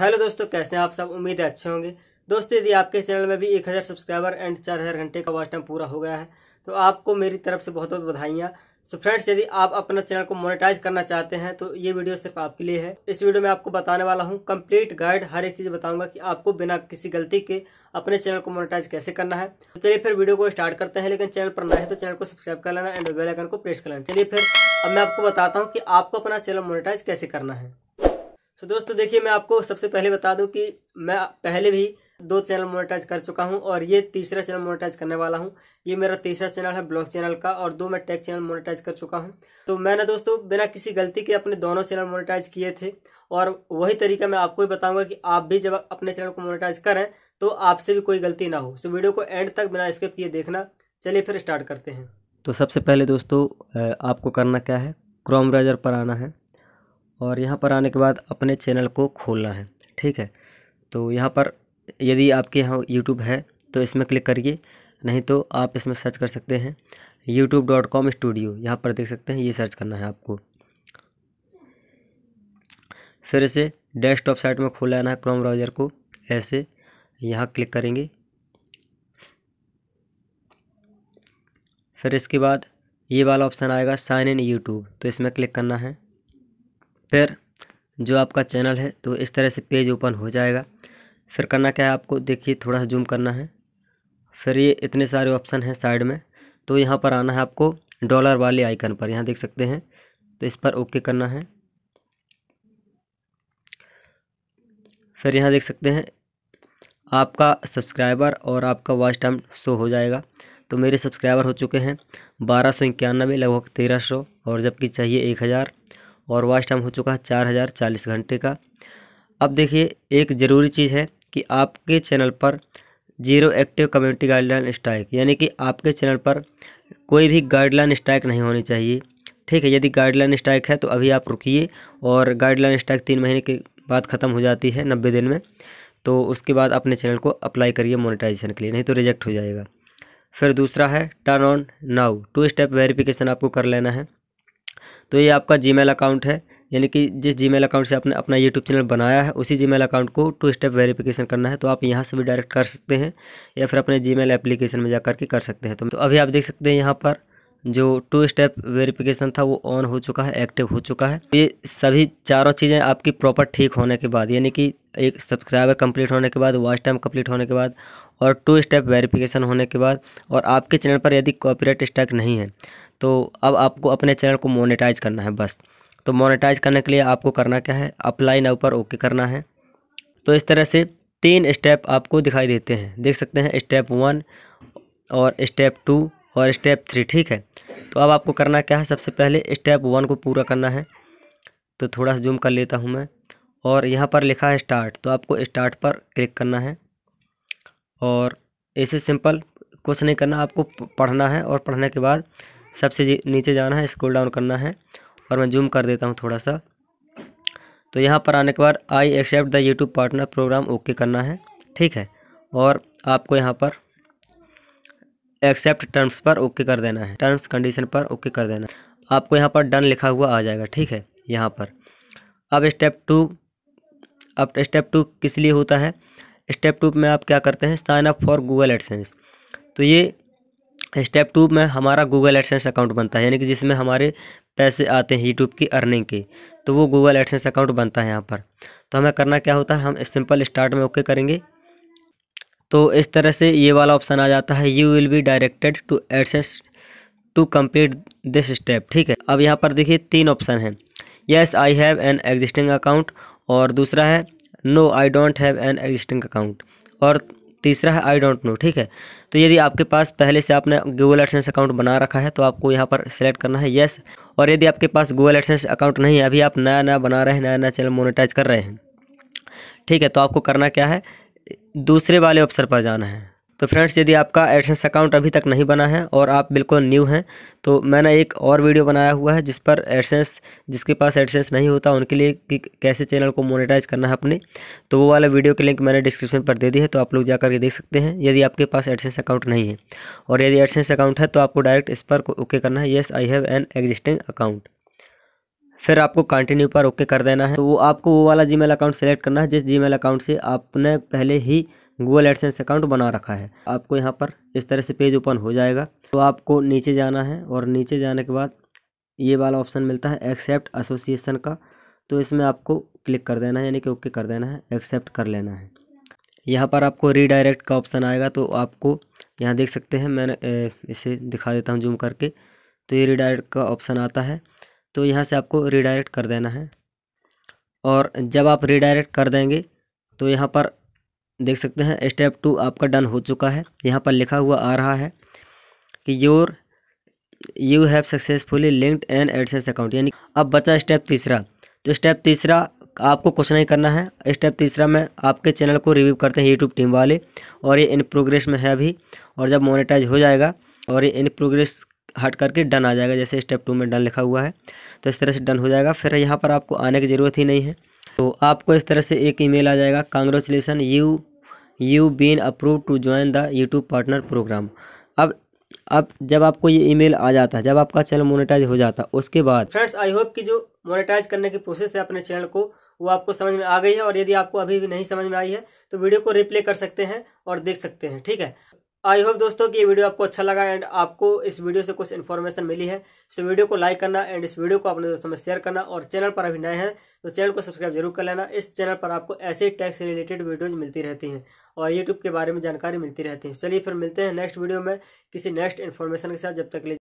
hello दोस्तों कैसे हैं आप सब उम्मीद है अच्छे होंगे दोस्तों यदि आपके चैनल में भी एक हज़ार सब्सक्राइबर एंड चार हज़ार घंटे का वॉच टाइम पूरा हो गया है तो आपको मेरी तरफ से बहुत बहुत बधाइयाँ सो फ्रेंड्स यदि आप अपना चैनल को मोनेटाइज करना चाहते हैं तो ये वीडियो सिर्फ आपके लिए है इस वीडियो में आपको बताने वाला हूँ कंप्लीट गाइड हर एक चीज़ बताऊंगा कि आपको बिना किसी गलती के अपने चैनल को मोनेटाइज कैसे करना है तो चलिए फिर वीडियो को स्टार्ट करते हैं लेकिन चैनल पर ना है तो चैनल को सब्सक्राइब कर लेना एंड बेल आइकन को प्रेस कर लेना चलिए फिर अब मैं आपको बताता हूँ कि आपको अपना चैनल मोनेटाइज कैसे करना है सो दोस्तों देखिए मैं आपको सबसे पहले बता दूं कि मैं पहले भी दो चैनल मोनेटाइज कर चुका हूं और ये तीसरा चैनल मोनेटाइज करने वाला हूं ये मेरा तीसरा चैनल है ब्लॉग चैनल का और दो मैं टेक चैनल मोनेटाइज कर चुका हूं तो मैंने दोस्तों बिना किसी गलती के अपने दोनों चैनल मोनेटाइज किए थे और वही तरीका मैं आपको ही बताऊंगा कि आप भी जब अपने चैनल को मोनेटाइज करें तो आपसे भी कोई गलती ना हो सो वीडियो को एंड तक बिना स्किप किए देखना चलिए फिर स्टार्ट करते हैं तो सबसे पहले दोस्तों आपको करना क्या है क्रोम ब्राउजर पर आना है और यहाँ पर आने के बाद अपने चैनल को खोलना है ठीक है तो यहाँ पर यदि आपके यहाँ यूट्यूब है तो इसमें क्लिक करिए नहीं तो आप इसमें सर्च कर सकते हैं यूट्यूब डॉट कॉम स्टूडियो यहाँ पर देख सकते हैं ये सर्च करना है आपको फिर इसे डेस्कटॉप साइट में खोल लेना है क्रोम ब्राउज़र को ऐसे यहाँ क्लिक करेंगे फिर इसके बाद ये वाला ऑप्शन आएगा साइन इन यूट्यूब तो इसमें क्लिक करना है फिर जो आपका चैनल है तो इस तरह से पेज ओपन हो जाएगा फिर करना क्या है आपको देखिए थोड़ा सा जूम करना है फिर ये इतने सारे ऑप्शन हैं साइड में तो यहाँ पर आना है आपको डॉलर वाले आइकन पर यहाँ देख सकते हैं तो इस पर ओके करना है फिर यहाँ देख सकते हैं आपका सब्सक्राइबर और आपका वॉच टाइम शो हो जाएगा तो मेरे सब्सक्राइबर हो चुके हैं बारह सौ इक्यानबे लगभग तेरह सौ और जबकि चाहिए एक हज़ार और वॉच टाइम हो चुका है चार हज़ार चालीस घंटे का अब देखिए एक ज़रूरी चीज़ है कि आपके चैनल पर zero active community guideline strike यानी कि आपके चैनल पर कोई भी गाइडलाइन स्ट्राइक नहीं होनी चाहिए ठीक है यदि गाइडलाइन स्ट्राइक है तो अभी आप रुकिए और गाइडलाइन स्ट्राइक तीन महीने के बाद ख़त्म हो जाती है नब्बे दिन में तो उसके बाद अपने चैनल को अप्लाई करिए मोनेटाइजेशन के लिए नहीं तो रिजेक्ट हो जाएगा फिर दूसरा है turn on now two step verification आपको कर लेना है तो ये आपका जीमेल अकाउंट है यानी कि जिस जीमेल अकाउंट से आपने अपना यूट्यूब चैनल बनाया है उसी जीमेल अकाउंट को टू स्टेप वेरिफिकेशन करना है तो आप यहाँ से भी डायरेक्ट कर सकते हैं या फिर अपने जीमेल एप्लीकेशन में जा के कर सकते हैं तो, तो अभी आप देख सकते हैं यहाँ पर जो टू स्टेप वेरिफिकेशन था वो ऑन हो चुका है एक्टिव हो चुका है ये सभी चारों चीज़ें आपकी प्रॉपर ठीक होने के बाद यानी कि एक सब्सक्राइबर कंप्लीट होने के बाद वॉच टाइम कंप्लीट होने के बाद और टू स्टेप वेरिफिकेशन होने के बाद और आपके चैनल पर यदि कॉपीराइट स्ट्राइक नहीं है तो अब आपको अपने चैनल को मोनेटाइज करना है बस तो मोनेटाइज करने के लिए आपको करना क्या है अप्लाई ना ऊपर ओके करना है तो इस तरह से तीन स्टेप आपको दिखाई देते हैं देख सकते हैं स्टेप वन और स्टेप टू और स्टेप थ्री ठीक है तो अब आपको करना क्या है सबसे पहले स्टेप वन को पूरा करना है तो थोड़ा सा जूम कर लेता हूँ मैं और यहाँ पर लिखा है स्टार्ट तो आपको स्टार्ट पर क्लिक करना है और ऐसे सिंपल कुछ नहीं करना आपको पढ़ना है और पढ़ने के बाद सबसे नीचे जाना है स्क्रोल डाउन करना है और मैं जूम कर देता हूँ थोड़ा सा तो यहाँ पर आने के बाद I accept the YouTube partner program okay करना है ठीक है और आपको यहाँ पर एक्सेप्ट टर्म्स पर ओके कर देना है टर्म्स कंडीशन पर ओके कर देना आपको यहाँ पर डन लिखा हुआ आ जाएगा ठीक है यहाँ पर अब स्टेप टू अब स्टेप टू किस लिए होता है स्टेप टू में आप क्या करते हैं sign up for Google AdSense तो ये स्टेप टू में हमारा गूगल एडसेंस अकाउंट बनता है यानी कि जिसमें हमारे पैसे आते हैं यूट्यूब की अर्निंग के तो वो गूगल एडसेंस अकाउंट बनता है यहाँ पर तो हमें करना क्या होता है हम सिंपल स्टार्ट में ओके करेंगे तो इस तरह से ये वाला ऑप्शन आ जाता है you will be directed to AdSense to complete this step ठीक है अब यहाँ पर देखिए तीन ऑप्शन हैं yes I have an existing account और दूसरा है no I don't have an existing account और तीसरा है आई डोंट नो ठीक है तो यदि आपके पास पहले से आपने गूगल एडसेंस अकाउंट बना रखा है तो आपको यहाँ पर सेलेक्ट करना है येस और यदि आपके पास गूगल एडसेंस अकाउंट नहीं है अभी आप नया नया बना रहे हैं नया नया चैनल मोनिटाइज कर रहे हैं ठीक है तो आपको करना क्या है दूसरे वाले ऑप्शन पर जाना है तो फ्रेंड्स यदि आपका एडसेंस अकाउंट अभी तक नहीं बना है और आप बिल्कुल न्यू हैं तो मैंने एक और वीडियो बनाया हुआ है जिस पर एडसेंस जिसके पास एडसेंस नहीं होता उनके लिए कि कैसे चैनल को मोनेटाइज करना है अपने तो वो वाला वीडियो के लिंक मैंने डिस्क्रिप्शन पर दे दी है तो आप लोग जा करके देख सकते हैं यदि आपके पास एडसेंस अकाउंट नहीं है और यदि एडसेंस अकाउंट है तो आपको डायरेक्ट इस पर ओके करना है yes I have an existing account फिर आपको कंटिन्यू पर ओके कर देना है तो वो आपको वो वाला जीमेल अकाउंट सेलेक्ट करना है जिस जीमेल अकाउंट से आपने पहले ही गूगल एडसेंस अकाउंट बना रखा है आपको यहाँ पर इस तरह से पेज ओपन हो जाएगा तो आपको नीचे जाना है और नीचे जाने के बाद ये वाला ऑप्शन मिलता है एक्सेप्ट एसोसिएशन का तो इसमें आपको क्लिक कर देना है यानी कि ओके कर देना है एक्सेप्ट कर लेना है यहाँ पर आपको रीडायरेक्ट का ऑप्शन आएगा तो आपको यहाँ देख सकते हैं मैंने इसे दिखा देता हूँ जूम करके तो ये रीडायरेक्ट का ऑप्शन आता है तो यहाँ से आपको रीडायरेक्ट कर देना है और जब आप रीडायरेक्ट कर देंगे तो यहाँ पर देख सकते हैं स्टेप टू आपका डन हो चुका है यहाँ पर लिखा हुआ आ रहा है कि your you have successfully linked an AdSense account यानी अब बचा स्टेप तीसरा तो स्टेप तीसरा आपको कुछ नहीं करना है स्टेप तीसरा में आपके चैनल को रिव्यू करते हैं यूट्यूब टीम वाले और ये इन प्रोग्रेस में है अभी और जब मोनिटाइज हो जाएगा और ये इन प्रोग्रेस हट करके डन आ जाएगा जैसे स्टेप टू में डन लिखा हुआ है तो इस तरह से डन हो जाएगा फिर यहाँ पर आपको आने की ज़रूरत ही नहीं है तो आपको इस तरह से एक ईमेल आ जाएगा congratulation you you been approve to join the YouTube partner program अब अब जब आपको ये ईमेल आ जाता है जब आपका चैनल मोनेटाइज हो जाता है उसके बाद फ्रेंड्स आई होप कि जो मोनेटाइज करने की प्रोसेस है अपने चैनल को वो आपको समझ में आ गई है और यदि आपको अभी भी नहीं समझ में आई है तो वीडियो को रिप्ले कर सकते हैं और देख सकते हैं ठीक है आई होप दोस्तों कि ये वीडियो आपको अच्छा लगा एंड आपको इस वीडियो से कुछ इन्फॉर्मेशन मिली है सो वीडियो को लाइक करना एंड इस वीडियो को अपने दोस्तों में शेयर करना और चैनल पर अभी नए हैं तो चैनल को सब्सक्राइब जरूर कर लेना इस चैनल पर आपको ऐसे ही टैक्स रिलेटेड वीडियोज मिलती रहती हैं और यूट्यूब के बारे में जानकारी मिलती रहती है चलिए फिर मिलते हैं नेक्स्ट वीडियो में किसी नेक्स्ट इन्फॉर्मेशन के साथ जब तक ले